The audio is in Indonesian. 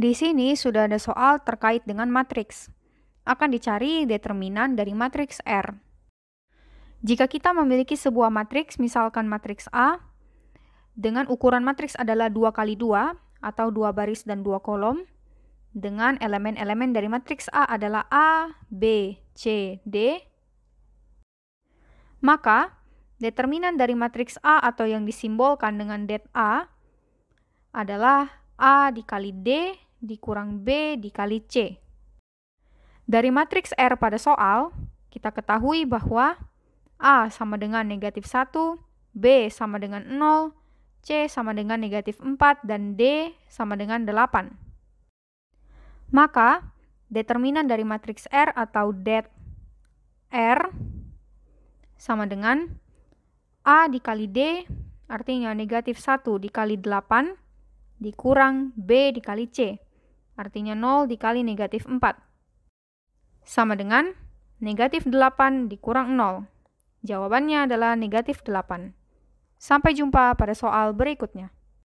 Di sini sudah ada soal terkait dengan matriks. Akan dicari determinan dari matriks R. Jika kita memiliki sebuah matriks, misalkan matriks A, dengan ukuran matriks adalah 2 kali 2 atau 2 baris dan 2 kolom, dengan elemen-elemen dari matriks A adalah A, B, C, D. Maka, determinan dari matriks A atau yang disimbolkan dengan det A adalah A dikali D dikurang B dikali C. Dari matriks R pada soal, kita ketahui bahwa A sama dengan negatif 1, B sama dengan 0, C sama dengan negatif 4, dan D sama dengan 8. Maka, determinan dari matriks R atau det R sama dengan A dikali D, artinya negatif 1 dikali 8, dikurang B dikali C artinya 0 dikali negatif 4. Sama dengan negatif 8 dikurang 0. Jawabannya adalah negatif 8. Sampai jumpa pada soal berikutnya.